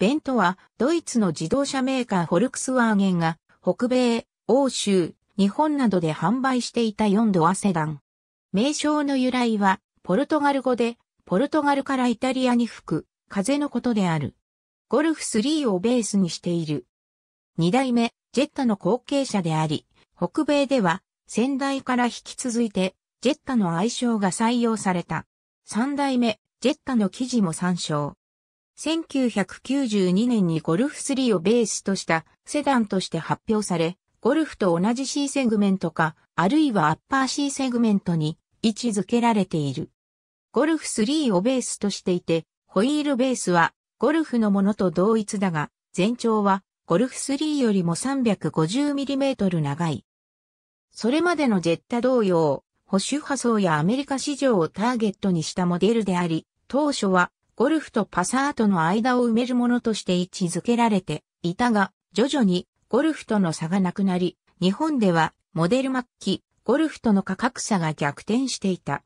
ベントは、ドイツの自動車メーカーフォルクスワーゲンが、北米、欧州、日本などで販売していた4ドアセダン。名称の由来は、ポルトガル語で、ポルトガルからイタリアに吹く、風のことである。ゴルフ3をベースにしている。2代目、ジェッタの後継者であり、北米では、先代から引き続いて、ジェッタの愛称が採用された。3代目、ジェッタの記事も参照。1992年にゴルフ3をベースとしたセダンとして発表され、ゴルフと同じ C セグメントか、あるいはアッパー C セグメントに位置づけられている。ゴルフ3をベースとしていて、ホイールベースはゴルフのものと同一だが、全長はゴルフ3よりも 350mm 長い。それまでのジェッタ同様、保守派層やアメリカ市場をターゲットにしたモデルであり、当初はゴルフとパサートの間を埋めるものとして位置づけられていたが、徐々にゴルフとの差がなくなり、日本ではモデル末期、ゴルフとの価格差が逆転していた。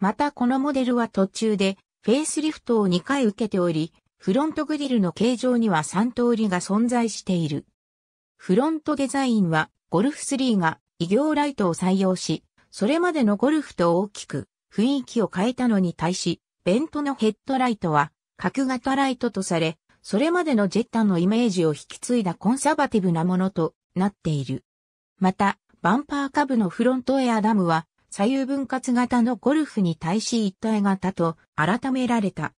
またこのモデルは途中でフェイスリフトを2回受けており、フロントグリルの形状には3通りが存在している。フロントデザインはゴルフ3が異業ライトを採用し、それまでのゴルフと大きく雰囲気を変えたのに対し、ベントのヘッドライトは、角型ライトとされ、それまでのジェッタのイメージを引き継いだコンサバティブなものとなっている。また、バンパー下部のフロントエアダムは、左右分割型のゴルフに対し一体型と改められた。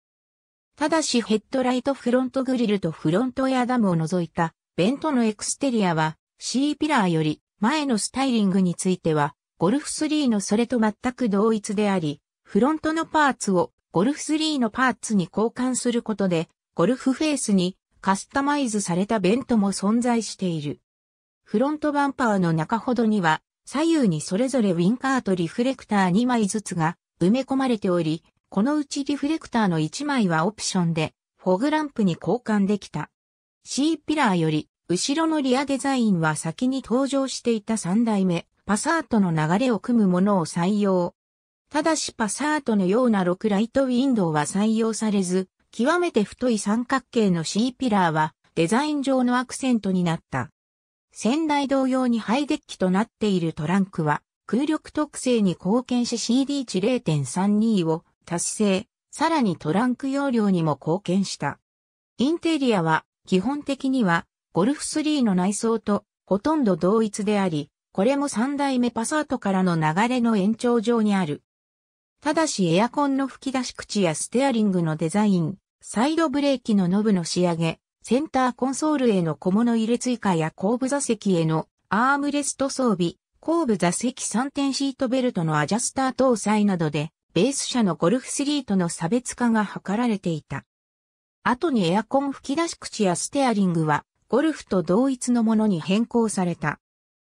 ただしヘッドライトフロントグリルとフロントエアダムを除いたベントのエクステリアは C ピラーより前のスタイリングについてはゴルフ3のそれと全く同一であり、フロントのパーツをゴルフ3のパーツに交換することで、ゴルフフェースにカスタマイズされたベントも存在している。フロントバンパーの中ほどには、左右にそれぞれウィンカーとリフレクター2枚ずつが埋め込まれており、このうちリフレクターの1枚はオプションで、フォグランプに交換できた。C ピラーより、後ろのリアデザインは先に登場していた3代目、パサートの流れを組むものを採用。ただしパサートのような6ライトウィンドウは採用されず、極めて太い三角形の C ピラーはデザイン上のアクセントになった。先代同様にハイデッキとなっているトランクは空力特性に貢献し CD 値0.32を達成、さらにトランク容量にも貢献した。インテリアは基本的にはゴルフ3の内装とほとんど同一であり、これも3代目パサートからの流れの延長上にある。ただしエアコンの吹き出し口やステアリングのデザイン、サイドブレーキのノブの仕上げ、センターコンソールへの小物入れ追加や後部座席へのアームレスト装備、後部座席3点シートベルトのアジャスター搭載などで、ベース車のゴルフ3との差別化が図られていた。後にエアコン吹き出し口やステアリングは、ゴルフと同一のものに変更された。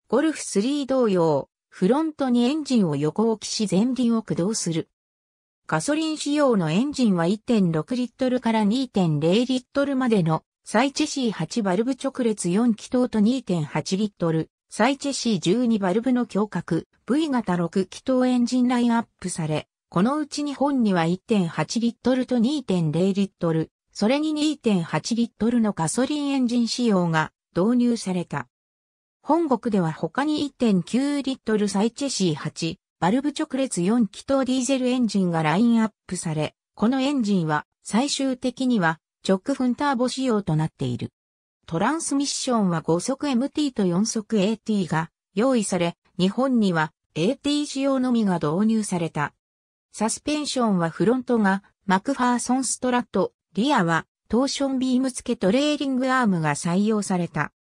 ゴルフ3同様、フロントにエンジンを横置きし前輪を駆動する。ガソリン仕様のエンジンは1.6リットルから2.0リットルまでのサイチェ C8 バルブ直列4気筒と2.8リットル、サイチェ C12 バルブの強角 V 型6気筒エンジンラインアップされ、このうち日本には1.8リットルと2.0リットル、それに2.8リットルのガソリンエンジン仕様が導入された。本国では他に1.9リットルサイチェシー8、バルブ直列4気筒ディーゼルエンジンがラインアップされ、このエンジンは最終的には直噴ターボ仕様となっている。トランスミッションは5速 MT と4速 AT が用意され、日本には AT 仕様のみが導入された。サスペンションはフロントがマクファーソンストラット、リアはトーションビーム付けトレーリングアームが採用された。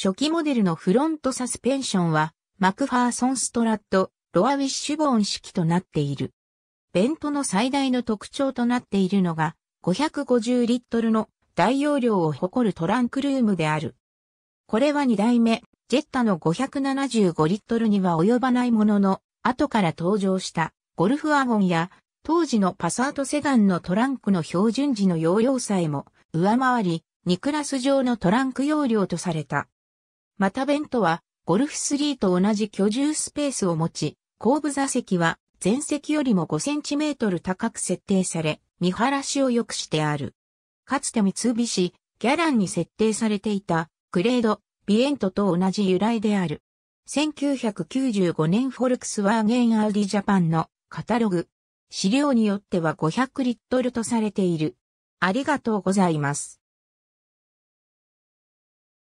初期モデルのフロントサスペンションは、マクファーソンストラット、ロアウィッシュボーン式となっている。ベントの最大の特徴となっているのが、550リットルの大容量を誇るトランクルームである。これは2代目、ジェッタの575リットルには及ばないものの、後から登場したゴルフアゴンや、当時のパサートセガンのトランクの標準時の容量さえも上回り、2クラス上のトランク容量とされた。またベントは、ゴルフ3と同じ居住スペースを持ち、後部座席は前席よりも5センチメートル高く設定され、見晴らしを良くしてある。かつて三菱、ギャランに設定されていた、グレード、ビエントと同じ由来である。1995年フォルクスワーゲンアウディジャパンのカタログ。資料によっては500リットルとされている。ありがとうございます。